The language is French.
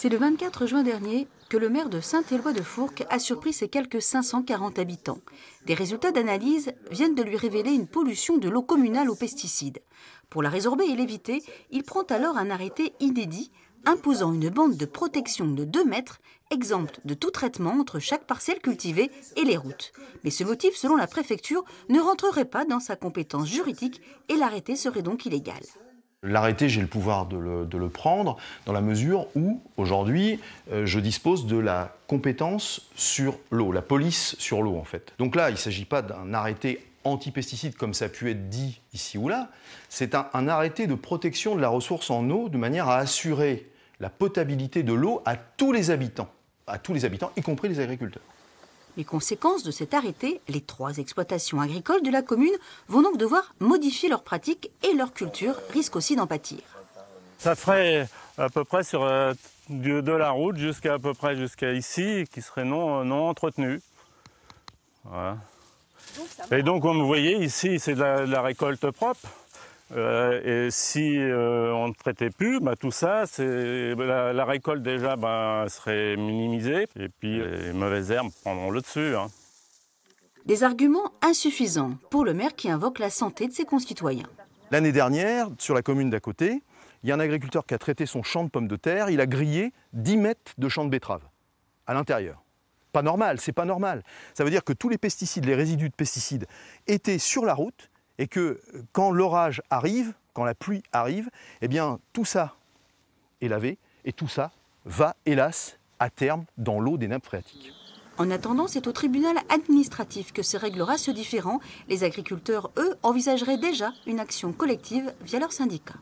C'est le 24 juin dernier que le maire de Saint-Éloi-de-Fourques a surpris ses quelques 540 habitants. Des résultats d'analyse viennent de lui révéler une pollution de l'eau communale aux pesticides. Pour la résorber et l'éviter, il prend alors un arrêté inédit imposant une bande de protection de 2 mètres exempte de tout traitement entre chaque parcelle cultivée et les routes. Mais ce motif, selon la préfecture, ne rentrerait pas dans sa compétence juridique et l'arrêté serait donc illégal. L'arrêté, j'ai le pouvoir de le, prendre dans la mesure où, aujourd'hui, euh, je dispose de la compétence sur l'eau, la police sur l'eau en fait. Donc là, il ne s'agit pas d'un arrêté anti-pesticides comme ça a pu être dit ici ou là, c'est un, un, arrêté de protection de la ressource en eau de manière à assurer la potabilité de l'eau à tous les habitants, à tous les habitants, y compris les agriculteurs. Les conséquences de cet arrêté, les trois exploitations agricoles de la commune vont donc devoir modifier leurs pratiques et leur culture risque aussi d'en pâtir. Ça ferait euh, à peu près sur euh, de la route jusqu'à à peu près jusqu'à ici, qui serait non, euh, non entretenu. et donc, comme vous voyez, ici, c'est de la récolte propre. Euh, et si euh, on ne traitait plus, bah, tout ça, bah, la, la, récolte déjà bah, serait minimisée, et puis les mauvaises herbes prendront le dessus. Hein. Des arguments insuffisants pour le maire qui invoque la santé de ses concitoyens. L'année dernière, sur la commune d'à côté, il y a un agriculteur qui a traité son champ de pommes de terre, il a grillé 10 mètres de champ de betteraves. à l'intérieur. Pas normal, c'est pas normal. Ça veut dire que tous les pesticides, les résidus de pesticides étaient sur la route et que euh, quand l'orage arrive, quand la pluie arrive, eh bien tout ça est lavé et tout ça va, hélas, à terme dans l'eau des nappes phréatiques. En attendant, c'est au tribunal administratif que se réglera ce différend. Les agriculteurs, eux, envisageraient déjà une action collective via leur syndicat.